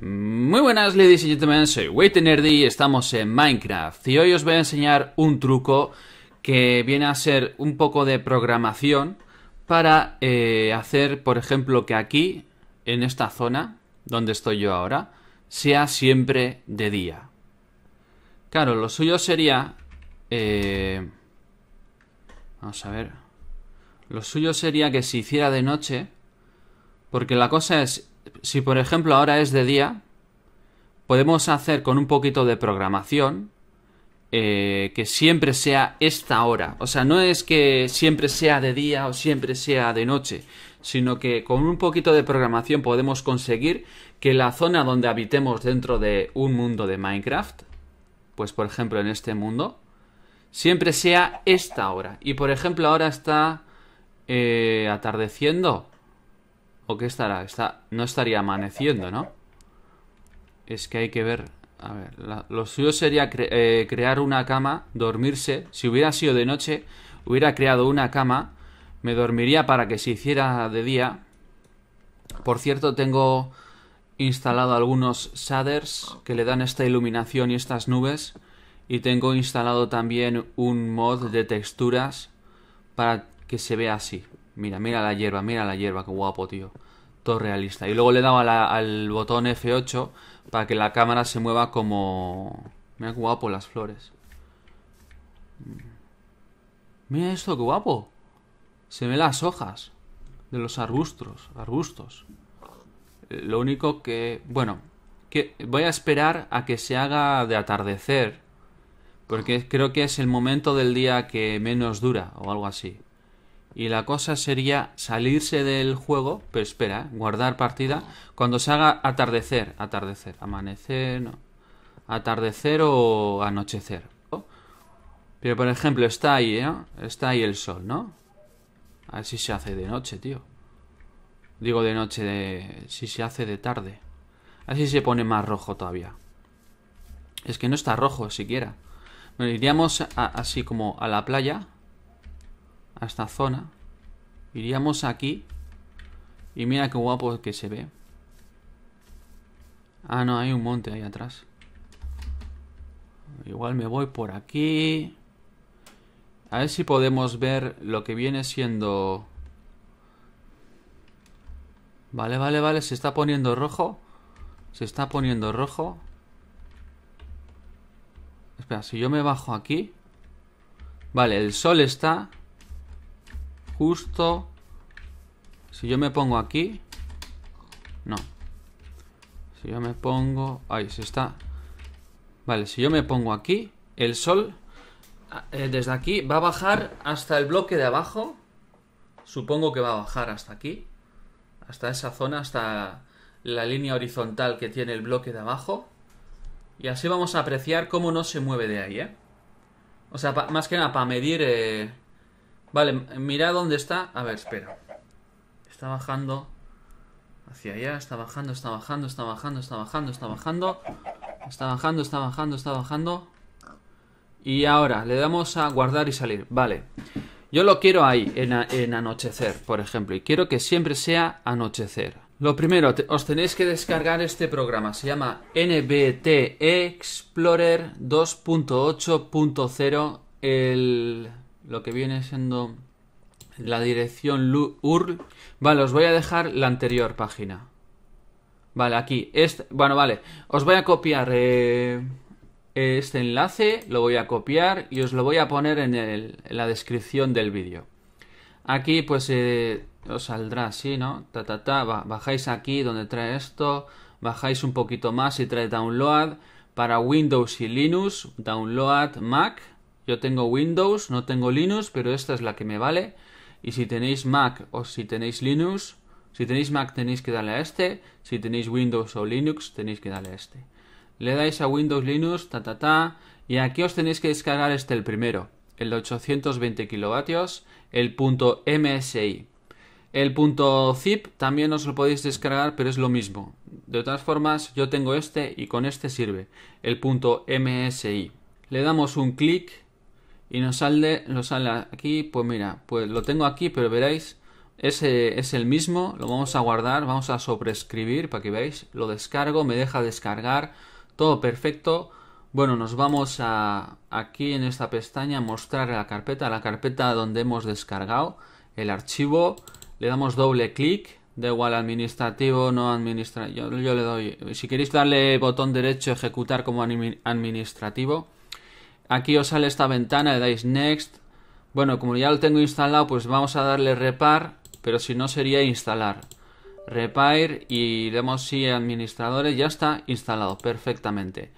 Muy buenas ladies y gentlemen, soy Nerdy y estamos en Minecraft y hoy os voy a enseñar un truco que viene a ser un poco de programación para eh, hacer, por ejemplo, que aquí, en esta zona, donde estoy yo ahora, sea siempre de día. Claro, lo suyo sería... Eh, vamos a ver. Lo suyo sería que se hiciera de noche, porque la cosa es si por ejemplo ahora es de día, podemos hacer con un poquito de programación eh, que siempre sea esta hora. O sea, no es que siempre sea de día o siempre sea de noche, sino que con un poquito de programación podemos conseguir que la zona donde habitemos dentro de un mundo de Minecraft, pues por ejemplo en este mundo, siempre sea esta hora. Y por ejemplo ahora está eh, atardeciendo. ¿O qué estará? Está, no estaría amaneciendo, ¿no? Es que hay que ver. A ver, lo suyo sería eh, crear una cama, dormirse. Si hubiera sido de noche, hubiera creado una cama. Me dormiría para que se hiciera de día. Por cierto, tengo instalado algunos shaders que le dan esta iluminación y estas nubes. Y tengo instalado también un mod de texturas para que se vea así. Mira, mira la hierba, mira la hierba, qué guapo, tío. Todo realista. Y luego le daba la, al botón F8 para que la cámara se mueva como... Mira qué guapo las flores. Mm. Mira esto, qué guapo. Se ven las hojas de los arbustos. arbustos. Lo único que... Bueno, que voy a esperar a que se haga de atardecer. Porque creo que es el momento del día que menos dura o algo así y la cosa sería salirse del juego, pero espera, eh, guardar partida, cuando se haga atardecer, atardecer, amanecer, no, atardecer o anochecer. Pero por ejemplo, está ahí, ¿eh? Está ahí el sol, ¿no? A ver si se hace de noche, tío. Digo de noche, si se hace de tarde. Así se pone más rojo todavía. Es que no está rojo siquiera. Bueno, iríamos así como a la playa a esta zona. Iríamos aquí. Y mira qué guapo que se ve. Ah, no, hay un monte ahí atrás. Igual me voy por aquí. A ver si podemos ver lo que viene siendo... Vale, vale, vale, se está poniendo rojo. Se está poniendo rojo. Espera, si yo me bajo aquí... Vale, el sol está justo si yo me pongo aquí no si yo me pongo ahí se está vale si yo me pongo aquí el sol ah, eh, desde aquí va a bajar hasta el bloque de abajo supongo que va a bajar hasta aquí hasta esa zona hasta la línea horizontal que tiene el bloque de abajo y así vamos a apreciar cómo no se mueve de ahí, ¿eh? O sea, más que nada para medir eh, Vale, mira dónde está. A ver, espera. Está bajando. Hacia allá, está bajando, está bajando, está bajando, está bajando, está bajando. Está bajando, está bajando, está bajando. Y ahora le damos a guardar y salir. Vale. Yo lo quiero ahí, en, en anochecer, por ejemplo. Y quiero que siempre sea anochecer. Lo primero, os tenéis que descargar este programa. Se llama NBT Explorer 2.8.0. El lo que viene siendo la dirección URL. Vale, os voy a dejar la anterior página. Vale, aquí. bueno, vale. Os voy a copiar eh, este enlace, lo voy a copiar y os lo voy a poner en, la descripción del vídeo. Aquí pues eh, os saldrá así, ¿no? Ta, ta, Bajáis aquí donde trae esto, bajáis un poquito más y trae download para Windows y Linux, download Mac yo tengo Windows, no tengo Linux, pero esta es la que me vale. Y si tenéis Mac o si tenéis Linux, si tenéis Mac tenéis que darle a este, si tenéis Windows o Linux tenéis que darle a este. Le dais a Windows Linux, ta ta ta, y aquí os tenéis que descargar este el primero, el de 820 kilovatios, el punto MSI. El punto zip también os lo podéis descargar, pero es lo mismo. De todas formas, yo tengo este y con este sirve, el punto MSI. Le damos un clic y nos sale, nos sale aquí, pues mira, pues lo tengo aquí, pero veréis, ese eh, es el mismo, lo vamos a guardar, vamos a sobrescribir para que veáis, lo descargo, me deja descargar, todo perfecto. Bueno, nos vamos a aquí en esta pestaña, mostrar la carpeta, la carpeta donde hemos descargado el archivo, le damos doble clic, da igual administrativo, no administrativo, yo, yo le doy, si queréis darle botón derecho, ejecutar como administrativo, Aquí os sale esta ventana, le dais Next. Bueno, como ya lo tengo instalado, pues vamos a darle Repar, pero si no sería Instalar. Repair y damos si administradores, ya está instalado perfectamente.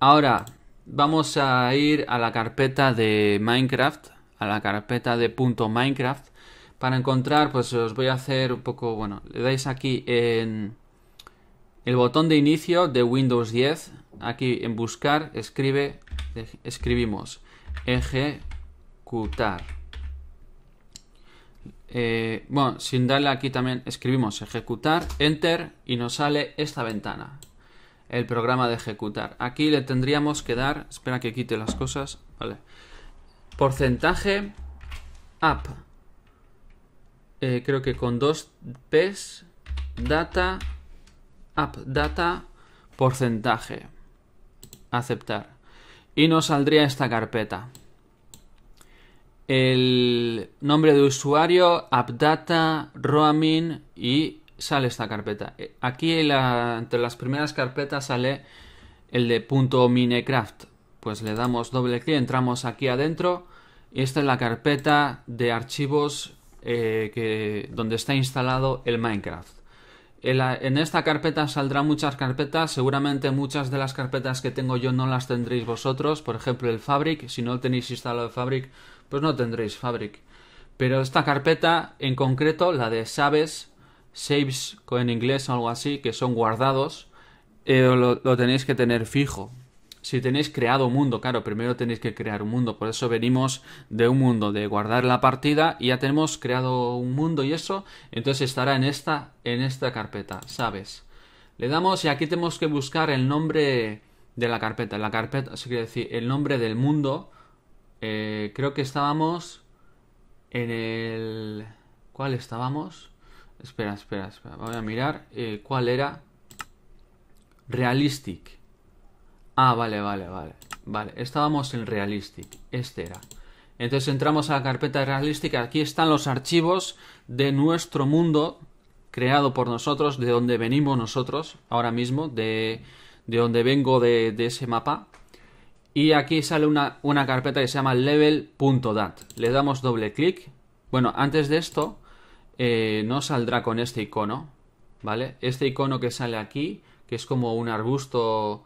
Ahora vamos a ir a la carpeta de Minecraft, a la carpeta de punto Minecraft. Para encontrar, pues os voy a hacer un poco, bueno, le dais aquí en el botón de inicio de Windows 10, aquí en buscar, escribe escribimos ejecutar. Eh, bueno, sin darle aquí también escribimos ejecutar, enter y nos sale esta ventana. El programa de ejecutar. Aquí le tendríamos que dar, espera que quite las cosas, vale. Porcentaje app. Eh, creo que con dos P's, data, app, data, porcentaje. Aceptar y nos saldría esta carpeta. El nombre de usuario, appdata, roaming y sale esta carpeta. Eh, aquí entre las primeras carpetas sale el de .minecraft. Pues le damos doble clic, entramos aquí adentro y esta es la carpeta de archivos eh, que, donde está instalado el Minecraft. En esta carpeta saldrán muchas carpetas, seguramente muchas de las carpetas que tengo yo no las tendréis vosotros, por ejemplo el Fabric, si no tenéis instalado Fabric, pues no tendréis Fabric. Pero esta carpeta en concreto, la de Saves, Saves en inglés o algo así, que son guardados, eh, lo tenéis que tener fijo si tenéis creado un mundo, claro, primero tenéis que crear un mundo, por eso venimos de un mundo de guardar la partida y ya tenemos creado un mundo y eso, entonces estará en esta en esta carpeta, ¿sabes? Le damos y aquí tenemos que buscar el nombre de la carpeta, la carpeta, así quiere decir, el nombre del mundo. Eh, creo que estábamos en el ¿cuál estábamos? Espera, espera, espera. Voy a mirar eh, cuál era Realistic. Ah, vale, vale, vale. Vale, estábamos en Realistic. Este era. Entonces entramos a la carpeta Realistic. Aquí están los archivos de nuestro mundo creado por nosotros, de donde venimos nosotros ahora mismo, de, de donde vengo de, ese mapa. Y aquí sale una, carpeta que se llama level.dat. Le damos doble clic. Bueno, antes de esto, eh, no saldrá con este icono, ¿vale? Este icono que sale aquí, que es como un arbusto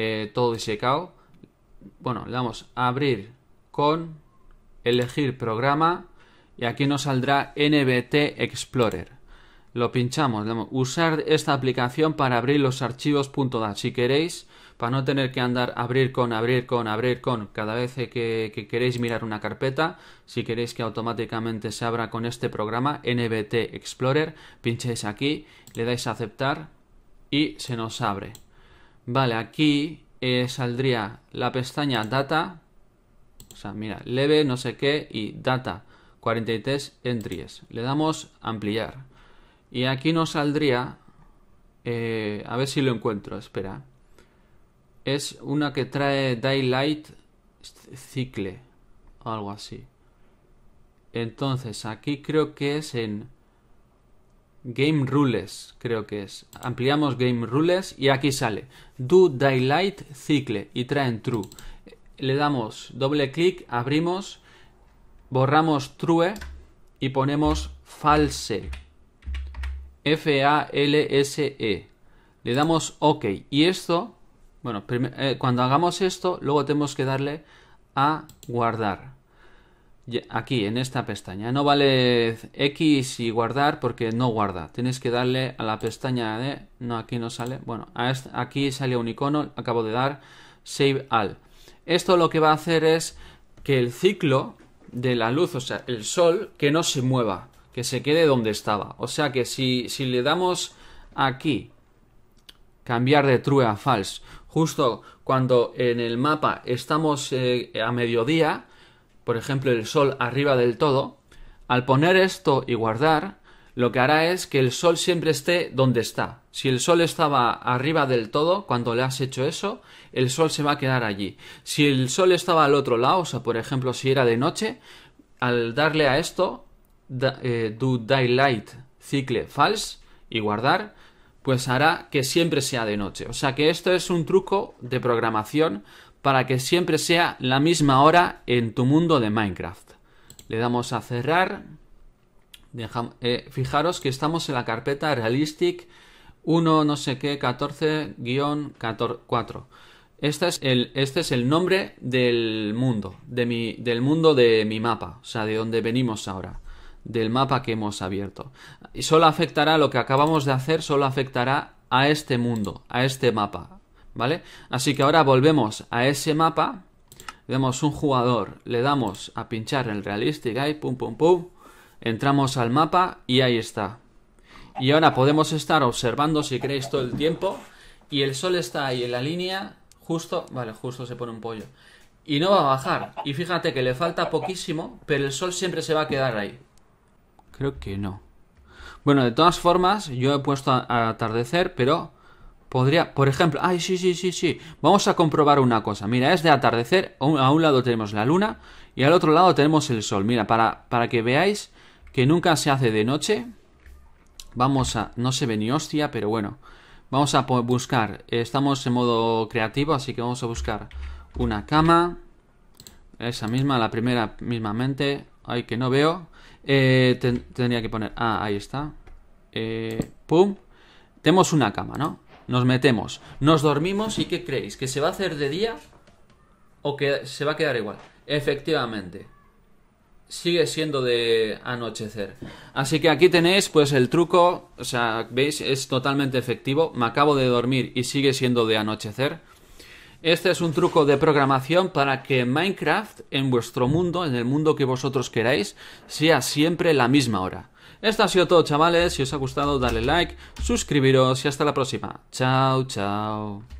eh, todo disecado. Bueno, le damos a abrir con, elegir programa y aquí nos saldrá NBT Explorer. Lo pinchamos, usar esta aplicación para abrir los archivos .dat si queréis, para no tener que andar abrir con, abrir con, abrir con cada vez que, que queréis mirar una carpeta. Si queréis que automáticamente se abra con este programa NBT Explorer, pincháis aquí, le dais a aceptar y se nos abre. Vale, aquí eh, saldría la pestaña Data. O sea, mira, leve, no sé qué, y Data 43 entries. Le damos ampliar. Y aquí nos saldría... Eh, a ver si lo encuentro, espera. Es una que trae Daylight Cycle. O algo así. Entonces, aquí creo que es en Game Rules, creo que es. Ampliamos Game Rules y aquí sale Do Daylight Cycle y traen True. Le damos doble clic, abrimos, borramos True y ponemos False. F-A-L-S-E. Le damos OK. Y esto, bueno, eh, cuando hagamos esto, luego tenemos que darle a guardar aquí en esta pestaña. No vale X y guardar porque no guarda. Tienes que darle a la pestaña de... No, aquí no sale. Bueno, aquí sale un icono, acabo de dar Save All. Esto lo que va a hacer es que el ciclo de la luz, o sea, el sol, que no se mueva, que se quede donde estaba. O sea que si, si le damos aquí, cambiar de true a false, justo cuando en el mapa estamos eh, a mediodía, por ejemplo el sol arriba del todo, al poner esto y guardar, lo que hará es que el sol siempre esté donde está. Si el sol estaba arriba del todo, cuando le has hecho eso, el sol se va a quedar allí. Si el sol estaba al otro lado, o sea, por ejemplo, si era de noche, al darle a esto, eh, do daylight cycle false y guardar, pues hará que siempre sea de noche. O sea que esto es un truco de programación para que siempre sea la misma hora en tu mundo de Minecraft. Le damos a cerrar. Eh, fijaros que estamos en la carpeta Realistic 1 no sé qué 14-4. Este es, el, este es el nombre del mundo, de mi, del mundo de mi mapa, o sea, de donde venimos ahora, del mapa que hemos abierto. Y solo afectará, lo que acabamos de hacer, solo afectará a este mundo, a este mapa, ¿vale? Así que ahora volvemos a ese mapa, vemos un jugador, le damos a pinchar en el Realistic ahí pum pum pum, entramos al mapa y ahí está. Y ahora podemos estar observando, si queréis, todo el tiempo, y el sol está ahí en la línea, justo, vale, justo se pone un pollo. Y no va a bajar. Y fíjate que le falta poquísimo, pero el sol siempre se va a quedar ahí. Creo que no. Bueno, de todas formas, yo he puesto a atardecer, pero Podría, por ejemplo, ay, sí, sí, sí, sí. Vamos a comprobar una cosa. Mira, es de atardecer. A un, lado tenemos la luna y al otro lado tenemos el sol. Mira, para, para que veáis que nunca se hace de noche. Vamos a... No se ve ni hostia, pero bueno. Vamos a buscar. Estamos en modo creativo, así que vamos a buscar una cama. Esa misma, la primera mismamente. Ay, que no veo. Eh, tendría que poner... Ah, ahí está. Eh, pum. Tenemos una cama, ¿no? nos metemos, nos dormimos y ¿qué creéis? ¿Que se va a hacer de día o que se va a quedar igual? Efectivamente, sigue siendo de anochecer. Así que aquí tenéis pues el truco, o sea, veis, es totalmente efectivo. Me acabo de dormir y sigue siendo de anochecer. Este es un truco de programación para que Minecraft en vuestro mundo, en el mundo que vosotros queráis, sea siempre la misma hora. Esto ha sido todo, chavales. Si os ha gustado, dale like, suscribiros y hasta la próxima. Chao, chao.